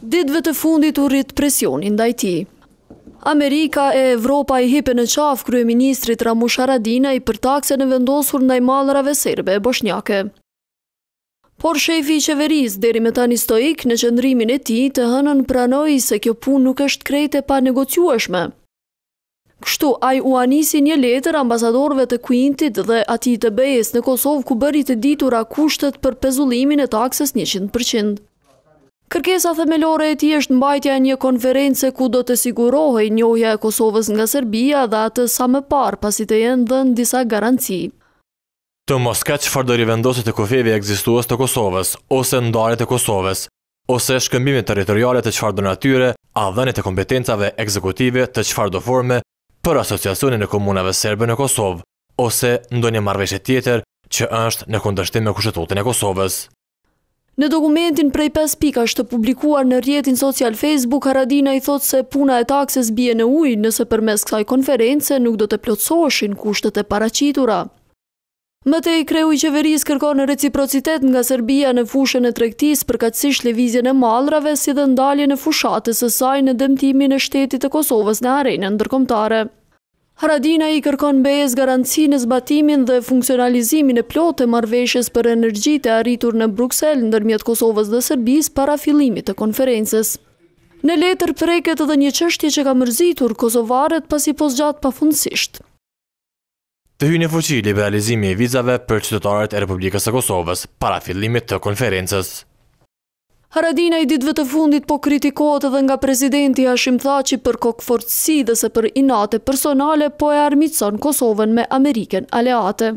Ditëve të fundit u rritë presionin da i Amerika e Evropa i hipe në qafë kryeministrit Ramush Aradina i për takse në vendosur ndaj malërave serbe e boshnjake. Por shefi i qeveris, deri me tani stoik, në qëndrimin e ti të hënën pranoj se kjo pun nuk është krejt e pa negociueshme. Kështu, aj u anisi një letër ambasadorve të Quintit dhe ati të bejes në Kosovë ku bërit të ditura kushtet për pezullimin e takses 100%. Kërkesa themelore e ti është mbajtja një konference ku do të sigurohe njohja e Kosovës nga Serbia dhe atë sa më parë pasi të jenë dhe në disa garanci. Të Moska që farë do rivendosit të e egzistuas të Kosovës, ose ndarit të Kosovës, ose shkëmbimit teritorialet të që do natyre, a dhenit të kompetencave ekzekutive të që do forme për asociacionin e komunave serbe në Kosovë, ose ndonjë marveshe tjetër që është në kundështim me kushtetutin e Kosovës. Në dokumentin prej 5 pika është të publikuar në rjetin social Facebook, Haradina i thot se puna e takses bje në ujë nëse përmes kësaj konference nuk do të plotsoshin kushtet e paracitura. Mëtej, kreu i qeveris kërkon reciprocitet nga Serbia në fushën e trektis katsisht levizjen e malrave si dhe ndalje në fushatës e saj në dëmtimin e shtetit e Kosovës në arenën ndërkomtare. Haradina i kërkon bejes garanci në zbatimin dhe funksionalizimin e plotë e marveshes për energjit e arritur në Bruxelles ndërmjet Kosovës dhe Serbis para filimit të konferences. Në letër preket edhe një qështje që ka mërzitur Kosovaret pas i posgjat pa të hynë e fuqi liberalizimi e vizave për qytetarët e Republikës e Kosovës para fillimit të konferences. Haradina i ditve të fundit po kritikohet edhe nga prezidenti Hashim Thaci për kokëfortësi dhe se për inate personale po e armitson Kosovën me Ameriken aleate.